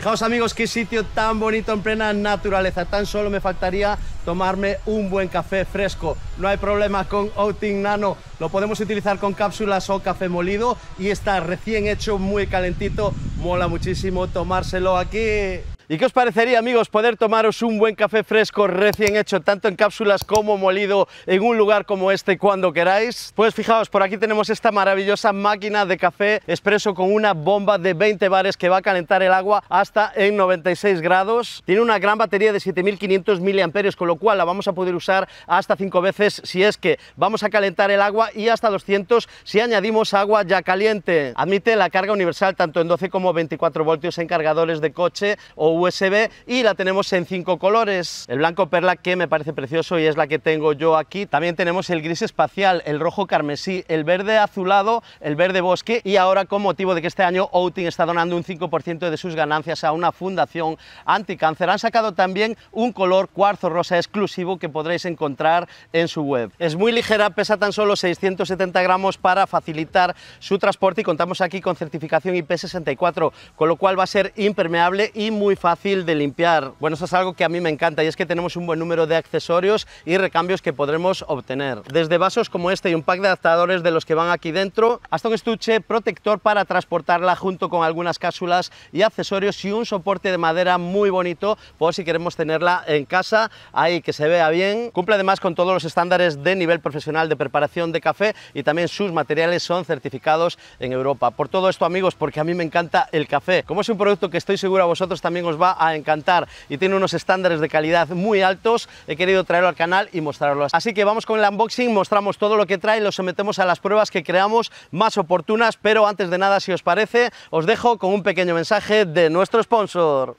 Fijaos amigos, qué sitio tan bonito en plena naturaleza. Tan solo me faltaría tomarme un buen café fresco. No hay problema con Outing Nano. Lo podemos utilizar con cápsulas o café molido y está recién hecho, muy calentito. Mola muchísimo tomárselo aquí. ¿Y qué os parecería, amigos, poder tomaros un buen café fresco recién hecho, tanto en cápsulas como molido, en un lugar como este cuando queráis? Pues fijaos, por aquí tenemos esta maravillosa máquina de café expreso con una bomba de 20 bares que va a calentar el agua hasta en 96 grados. Tiene una gran batería de 7500 miliamperios, con lo cual la vamos a poder usar hasta 5 veces si es que vamos a calentar el agua y hasta 200 si añadimos agua ya caliente. Admite la carga universal tanto en 12 como 24 voltios en cargadores de coche o USB y la tenemos en cinco colores. El blanco perla que me parece precioso y es la que tengo yo aquí. También tenemos el gris espacial, el rojo carmesí, el verde azulado, el verde bosque y ahora con motivo de que este año Outing está donando un 5% de sus ganancias a una fundación anticáncer. Han sacado también un color cuarzo rosa exclusivo que podréis encontrar en su web. Es muy ligera, pesa tan solo 670 gramos para facilitar su transporte y contamos aquí con certificación IP64, con lo cual va a ser impermeable y muy fácil de limpiar. Bueno, eso es algo que a mí me encanta y es que tenemos un buen número de accesorios y recambios que podremos obtener. Desde vasos como este y un pack de adaptadores de los que van aquí dentro, hasta un estuche protector para transportarla junto con algunas cápsulas y accesorios y un soporte de madera muy bonito por si queremos tenerla en casa, ahí que se vea bien. Cumple además con todos los estándares de nivel profesional de preparación de café y también sus materiales son certificados en Europa. Por todo esto amigos, porque a mí me encanta el café. Como es un producto que estoy seguro a vosotros también os va a encantar y tiene unos estándares de calidad muy altos, he querido traerlo al canal y mostrarlo. Así que vamos con el unboxing, mostramos todo lo que trae, y lo sometemos a las pruebas que creamos más oportunas, pero antes de nada, si os parece, os dejo con un pequeño mensaje de nuestro sponsor.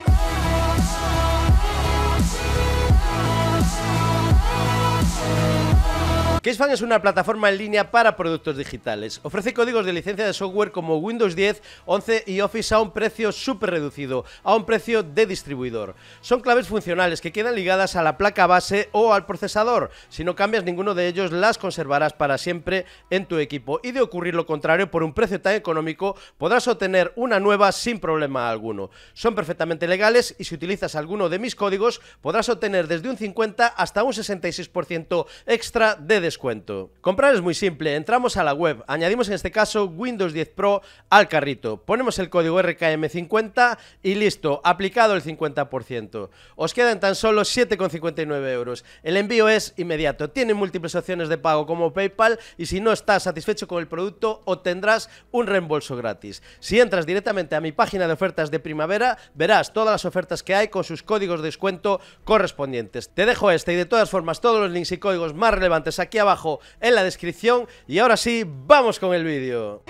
KissFan es una plataforma en línea para productos digitales. Ofrece códigos de licencia de software como Windows 10, 11 y Office a un precio súper reducido, a un precio de distribuidor. Son claves funcionales que quedan ligadas a la placa base o al procesador. Si no cambias ninguno de ellos, las conservarás para siempre en tu equipo. Y de ocurrir lo contrario, por un precio tan económico, podrás obtener una nueva sin problema alguno. Son perfectamente legales y si utilizas alguno de mis códigos, podrás obtener desde un 50 hasta un 66% extra de descuento Descuento. Comprar es muy simple, entramos a la web, añadimos en este caso Windows 10 Pro al carrito, ponemos el código RKM50 y listo, aplicado el 50%. Os quedan tan solo 7,59 euros. El envío es inmediato, tiene múltiples opciones de pago como PayPal y si no estás satisfecho con el producto obtendrás un reembolso gratis. Si entras directamente a mi página de ofertas de primavera, verás todas las ofertas que hay con sus códigos de descuento correspondientes. Te dejo este y de todas formas todos los links y códigos más relevantes aquí abajo en la descripción. Y ahora sí, vamos con el vídeo.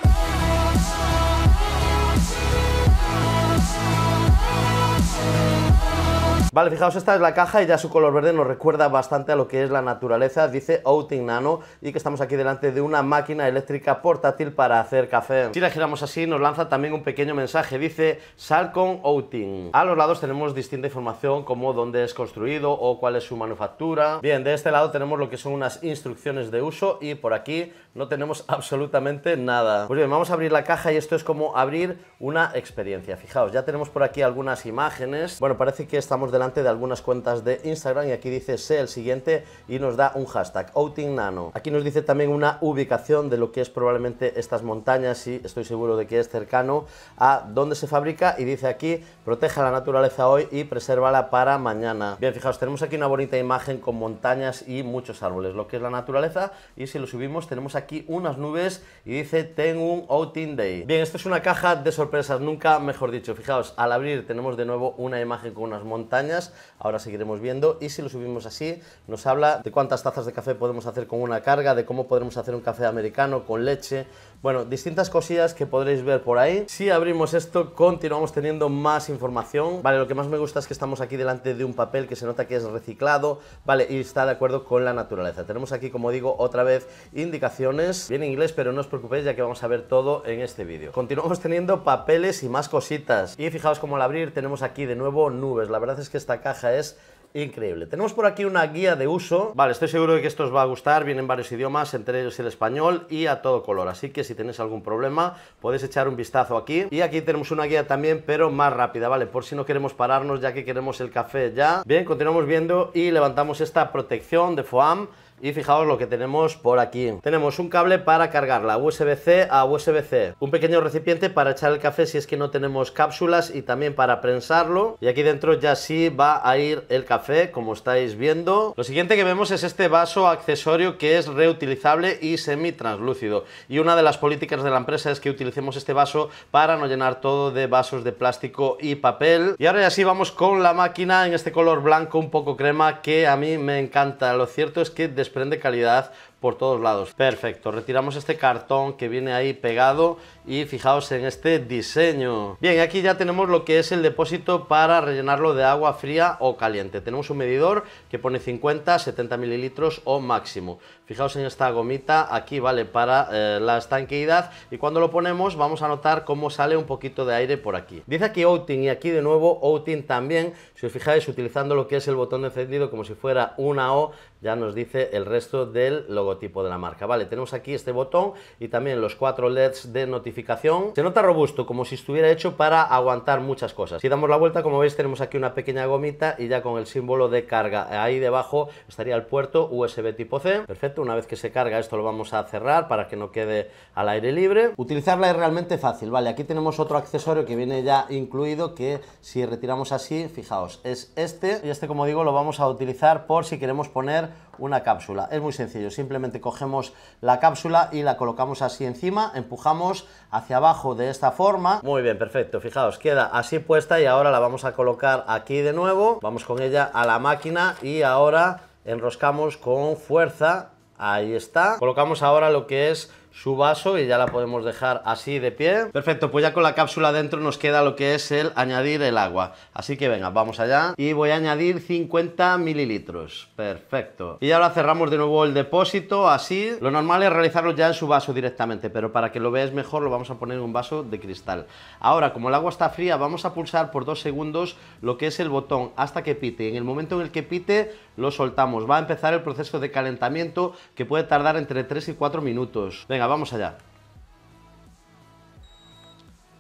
Vale, fijaos, esta es la caja y ya su color verde nos recuerda bastante a lo que es la naturaleza, dice Outing Nano, y que estamos aquí delante de una máquina eléctrica portátil para hacer café. Si la giramos así, nos lanza también un pequeño mensaje, dice Sal con Outing. A los lados tenemos distinta información como dónde es construido o cuál es su manufactura. Bien, de este lado tenemos lo que son unas instrucciones de uso y por aquí no tenemos absolutamente nada. Pues bien, vamos a abrir la caja y esto es como abrir una experiencia. Fijaos, ya tenemos por aquí algunas imágenes. Bueno, parece que estamos de de algunas cuentas de Instagram y aquí dice sé el siguiente y nos da un hashtag, outing nano. Aquí nos dice también una ubicación de lo que es probablemente estas montañas y estoy seguro de que es cercano a donde se fabrica y dice aquí proteja la naturaleza hoy y presérvala para mañana. Bien, fijaos, tenemos aquí una bonita imagen con montañas y muchos árboles, lo que es la naturaleza y si lo subimos tenemos aquí unas nubes y dice tengo un outing day. Bien, esto es una caja de sorpresas, nunca mejor dicho. Fijaos, al abrir tenemos de nuevo una imagen con unas montañas ahora seguiremos viendo, y si lo subimos así, nos habla de cuántas tazas de café podemos hacer con una carga, de cómo podemos hacer un café americano con leche, bueno, distintas cosillas que podréis ver por ahí. Si abrimos esto, continuamos teniendo más información. Vale, lo que más me gusta es que estamos aquí delante de un papel que se nota que es reciclado, vale, y está de acuerdo con la naturaleza. Tenemos aquí, como digo, otra vez indicaciones, bien en inglés, pero no os preocupéis ya que vamos a ver todo en este vídeo. Continuamos teniendo papeles y más cositas. Y fijaos como al abrir tenemos aquí de nuevo nubes. La verdad es que esta caja es increíble. Tenemos por aquí una guía de uso. Vale, estoy seguro de que esto os va a gustar. Vienen varios idiomas, entre ellos el español y a todo color. Así que si tenéis algún problema, podéis echar un vistazo aquí. Y aquí tenemos una guía también, pero más rápida, ¿vale? Por si no queremos pararnos, ya que queremos el café ya. Bien, continuamos viendo y levantamos esta protección de FOAM y fijaos lo que tenemos por aquí. Tenemos un cable para cargarla, USB-C a USB-C. Un pequeño recipiente para echar el café si es que no tenemos cápsulas y también para prensarlo. Y aquí dentro ya sí va a ir el café, como estáis viendo. Lo siguiente que vemos es este vaso accesorio que es reutilizable y semi-translúcido. Y una de las políticas de la empresa es que utilicemos este vaso para no llenar todo de vasos de plástico y papel. Y ahora ya sí vamos con la máquina en este color blanco un poco crema que a mí me encanta. Lo cierto es que después desprende calidad por todos lados. Perfecto, retiramos este cartón que viene ahí pegado y fijaos en este diseño. Bien, aquí ya tenemos lo que es el depósito para rellenarlo de agua fría o caliente. Tenemos un medidor que pone 50, 70 mililitros o máximo. Fijaos en esta gomita, aquí vale para eh, la estanqueidad y cuando lo ponemos vamos a notar cómo sale un poquito de aire por aquí. Dice aquí outing y aquí de nuevo outing también. Si os fijáis, utilizando lo que es el botón de encendido como si fuera una O, ya nos dice el resto del logotipo tipo de la marca. Vale, tenemos aquí este botón y también los cuatro LEDs de notificación. Se nota robusto, como si estuviera hecho para aguantar muchas cosas. Si damos la vuelta, como veis, tenemos aquí una pequeña gomita y ya con el símbolo de carga. Ahí debajo estaría el puerto USB tipo C. Perfecto, una vez que se carga esto lo vamos a cerrar para que no quede al aire libre. Utilizarla es realmente fácil, vale, aquí tenemos otro accesorio que viene ya incluido que si retiramos así, fijaos, es este y este como digo lo vamos a utilizar por si queremos poner una cápsula. Es muy sencillo, simplemente cogemos la cápsula y la colocamos así encima, empujamos hacia abajo de esta forma. Muy bien, perfecto, fijaos, queda así puesta y ahora la vamos a colocar aquí de nuevo, vamos con ella a la máquina y ahora enroscamos con fuerza, ahí está. Colocamos ahora lo que es su vaso y ya la podemos dejar así de pie. Perfecto, pues ya con la cápsula dentro nos queda lo que es el añadir el agua. Así que venga, vamos allá. Y voy a añadir 50 mililitros. Perfecto. Y ahora cerramos de nuevo el depósito, así. Lo normal es realizarlo ya en su vaso directamente, pero para que lo veáis mejor lo vamos a poner en un vaso de cristal. Ahora, como el agua está fría, vamos a pulsar por dos segundos lo que es el botón hasta que pite. En el momento en el que pite lo soltamos. Va a empezar el proceso de calentamiento que puede tardar entre 3 y 4 minutos. Venga, vamos allá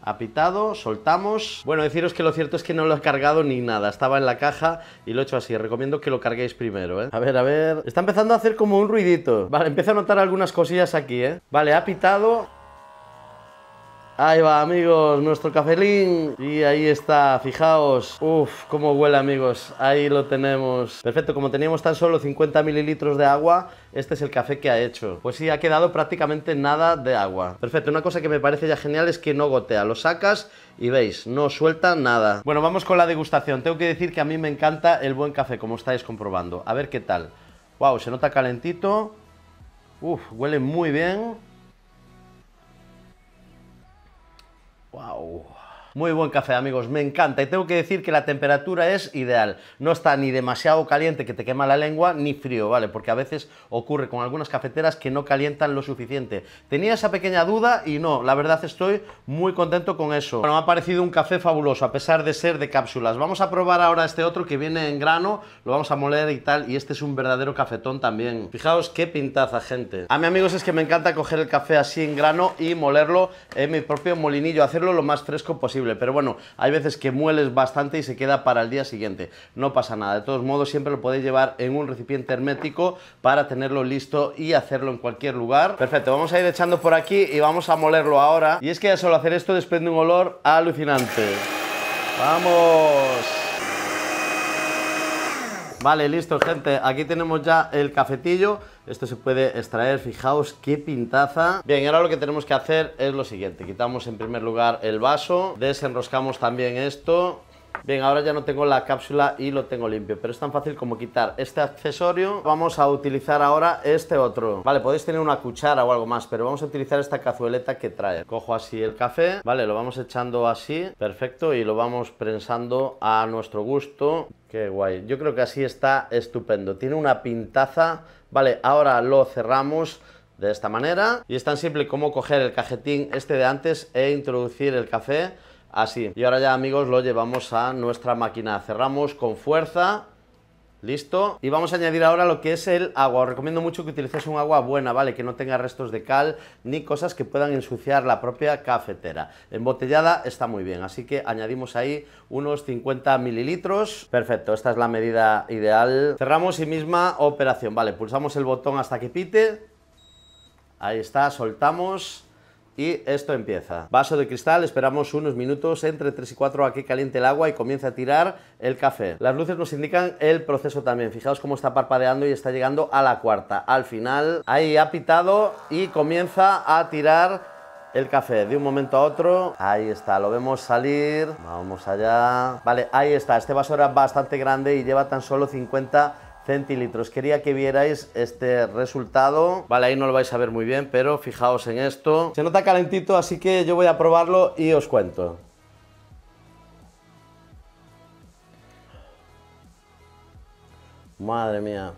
Ha pitado, soltamos. Bueno, deciros que lo cierto es que no lo he cargado ni nada, estaba en la caja y lo he hecho así, recomiendo que lo carguéis primero, ¿eh? A ver, a ver, está empezando a hacer como un ruidito. Vale, empiezo a notar algunas cosillas aquí, ¿eh? Vale, ha pitado, Ahí va, amigos, nuestro cafelín. Y ahí está, fijaos. Uf, cómo huele, amigos. Ahí lo tenemos. Perfecto, como teníamos tan solo 50 mililitros de agua, este es el café que ha hecho. Pues sí, ha quedado prácticamente nada de agua. Perfecto, una cosa que me parece ya genial es que no gotea. Lo sacas y veis, no suelta nada. Bueno, vamos con la degustación. Tengo que decir que a mí me encanta el buen café, como estáis comprobando. A ver qué tal. Wow, se nota calentito. Uf, huele muy bien. Wow. Muy buen café amigos, me encanta y tengo que decir que la temperatura es ideal, no está ni demasiado caliente que te quema la lengua ni frío, ¿vale? Porque a veces ocurre con algunas cafeteras que no calientan lo suficiente. Tenía esa pequeña duda y no, la verdad estoy muy contento con eso. Bueno, me ha parecido un café fabuloso a pesar de ser de cápsulas. Vamos a probar ahora este otro que viene en grano, lo vamos a moler y tal y este es un verdadero cafetón también. Fijaos qué pintaza, gente. A mí amigos es que me encanta coger el café así en grano y molerlo en mi propio molinillo, hacerlo lo más fresco posible. Pero bueno, hay veces que mueles bastante y se queda para el día siguiente. No pasa nada. De todos modos, siempre lo podéis llevar en un recipiente hermético para tenerlo listo y hacerlo en cualquier lugar. Perfecto, vamos a ir echando por aquí y vamos a molerlo ahora. Y es que ya solo hacer esto desprende un olor alucinante. ¡Vamos! Vale, listo, gente. Aquí tenemos ya el cafetillo. Esto se puede extraer, fijaos qué pintaza. Bien, ahora lo que tenemos que hacer es lo siguiente. Quitamos en primer lugar el vaso, desenroscamos también esto. Bien, ahora ya no tengo la cápsula y lo tengo limpio, pero es tan fácil como quitar este accesorio. Vamos a utilizar ahora este otro. Vale, podéis tener una cuchara o algo más, pero vamos a utilizar esta cazueleta que trae. Cojo así el café, vale, lo vamos echando así, perfecto, y lo vamos prensando a nuestro gusto. Qué guay. Yo creo que así está estupendo. Tiene una pintaza. Vale, ahora lo cerramos de esta manera. Y es tan simple como coger el cajetín este de antes e introducir el café así. Y ahora ya amigos lo llevamos a nuestra máquina. Cerramos con fuerza Listo. Y vamos a añadir ahora lo que es el agua. Os recomiendo mucho que utilicéis un agua buena, ¿vale? Que no tenga restos de cal ni cosas que puedan ensuciar la propia cafetera. Embotellada está muy bien, así que añadimos ahí unos 50 mililitros. Perfecto, esta es la medida ideal. Cerramos y misma operación, ¿vale? Pulsamos el botón hasta que pite. Ahí está, soltamos y esto empieza. Vaso de cristal, esperamos unos minutos, entre 3 y 4 a que caliente el agua y comience a tirar el café. Las luces nos indican el proceso también. Fijaos cómo está parpadeando y está llegando a la cuarta. Al final, ahí ha pitado y comienza a tirar el café de un momento a otro. Ahí está, lo vemos salir. Vamos allá. Vale, ahí está. Este vaso era bastante grande y lleva tan solo 50 centilitros. Quería que vierais este resultado. Vale, ahí no lo vais a ver muy bien, pero fijaos en esto. Se nota calentito, así que yo voy a probarlo y os cuento. Madre mía.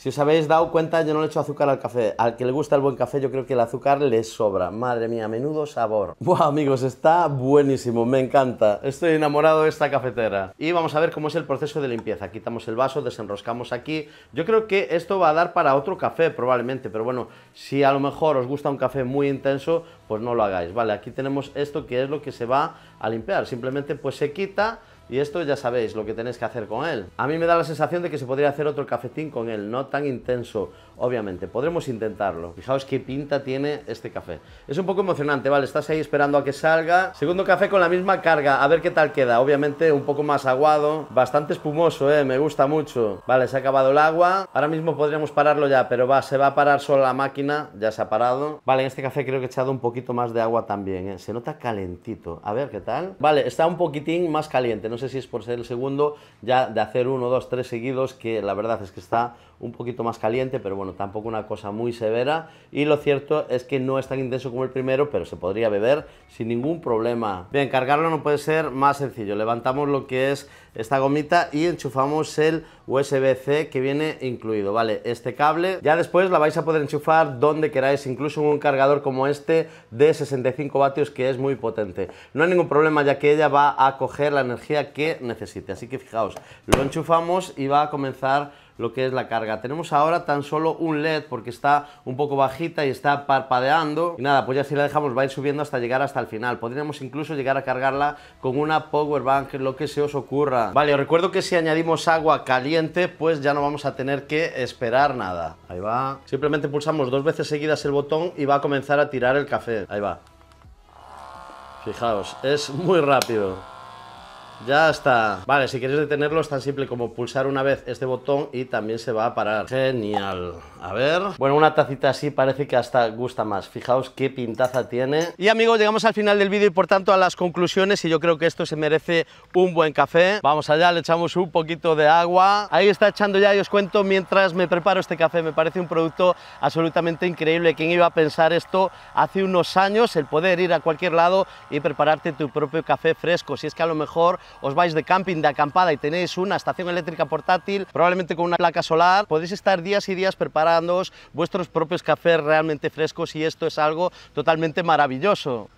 Si os habéis dado cuenta, yo no le echo azúcar al café. Al que le gusta el buen café, yo creo que el azúcar le sobra. Madre mía, menudo sabor. Buah, amigos, está buenísimo, me encanta. Estoy enamorado de esta cafetera. Y vamos a ver cómo es el proceso de limpieza. Quitamos el vaso, desenroscamos aquí. Yo creo que esto va a dar para otro café probablemente, pero bueno, si a lo mejor os gusta un café muy intenso, pues no lo hagáis. Vale, aquí tenemos esto que es lo que se va a limpiar. Simplemente pues se quita y esto ya sabéis lo que tenéis que hacer con él. A mí me da la sensación de que se podría hacer otro cafetín con él, no tan intenso, Obviamente, podremos intentarlo. Fijaos qué pinta tiene este café. Es un poco emocionante, ¿vale? Estás ahí esperando a que salga. Segundo café con la misma carga, a ver qué tal queda. Obviamente un poco más aguado, bastante espumoso, ¿eh? Me gusta mucho. Vale, se ha acabado el agua. Ahora mismo podríamos pararlo ya, pero va, se va a parar solo la máquina. Ya se ha parado. Vale, en este café creo que he echado un poquito más de agua también, ¿eh? Se nota calentito. A ver qué tal. Vale, está un poquitín más caliente. No sé si es por ser el segundo ya de hacer uno, dos, tres seguidos, que la verdad es que está un poquito más caliente, pero bueno, tampoco una cosa muy severa. Y lo cierto es que no es tan intenso como el primero, pero se podría beber sin ningún problema. Bien, cargarlo no puede ser más sencillo. Levantamos lo que es esta gomita y enchufamos el USB-C que viene incluido, ¿vale? Este cable. Ya después la vais a poder enchufar donde queráis, incluso un cargador como este de 65 vatios que es muy potente. No hay ningún problema ya que ella va a coger la energía que necesite. Así que fijaos, lo enchufamos y va a comenzar lo que es la carga. Tenemos ahora tan solo un LED porque está un poco bajita y está parpadeando. Y nada, pues ya si la dejamos va a ir subiendo hasta llegar hasta el final. Podríamos incluso llegar a cargarla con una power bank, lo que se os ocurra. Vale, os recuerdo que si añadimos agua caliente, pues ya no vamos a tener que esperar nada. Ahí va. Simplemente pulsamos dos veces seguidas el botón y va a comenzar a tirar el café. Ahí va. Fijaos, es muy rápido. Ya está. Vale, si quieres detenerlo es tan simple como pulsar una vez este botón y también se va a parar. Genial. A ver. Bueno, una tacita así parece que hasta gusta más. Fijaos qué pintaza tiene. Y amigos, llegamos al final del vídeo y por tanto a las conclusiones y yo creo que esto se merece un buen café. Vamos allá, le echamos un poquito de agua. Ahí está echando ya y os cuento mientras me preparo este café. Me parece un producto absolutamente increíble. ¿Quién iba a pensar esto hace unos años? El poder ir a cualquier lado y prepararte tu propio café fresco. Si es que a lo mejor os vais de camping, de acampada y tenéis una estación eléctrica portátil, probablemente con una placa solar, podéis estar días y días preparándoos vuestros propios cafés realmente frescos y esto es algo totalmente maravilloso.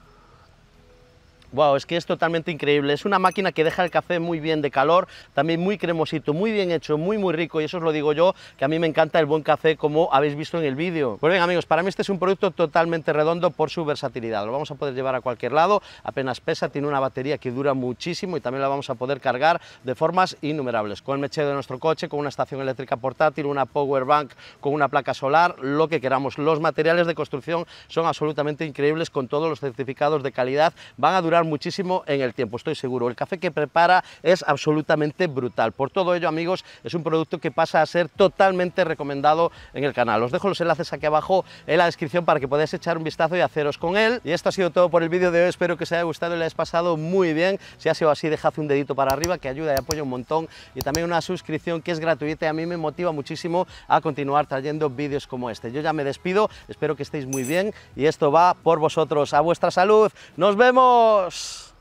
Wow, es que es totalmente increíble. Es una máquina que deja el café muy bien de calor, también muy cremosito, muy bien hecho, muy muy rico y eso os lo digo yo, que a mí me encanta el buen café como habéis visto en el vídeo. Pues bien amigos, para mí este es un producto totalmente redondo por su versatilidad. Lo vamos a poder llevar a cualquier lado, apenas pesa, tiene una batería que dura muchísimo y también la vamos a poder cargar de formas innumerables. Con el mechero de nuestro coche, con una estación eléctrica portátil, una power bank, con una placa solar, lo que queramos. Los materiales de construcción son absolutamente increíbles con todos los certificados de calidad. Van a durar muchísimo en el tiempo, estoy seguro. El café que prepara es absolutamente brutal. Por todo ello, amigos, es un producto que pasa a ser totalmente recomendado en el canal. Os dejo los enlaces aquí abajo en la descripción para que podáis echar un vistazo y haceros con él. Y esto ha sido todo por el vídeo de hoy. Espero que os haya gustado y lo hayáis pasado muy bien. Si ha sido así, dejad un dedito para arriba que ayuda y apoya un montón. Y también una suscripción que es gratuita y a mí me motiva muchísimo a continuar trayendo vídeos como este. Yo ya me despido, espero que estéis muy bien y esto va por vosotros. A vuestra salud. ¡Nos vemos! course.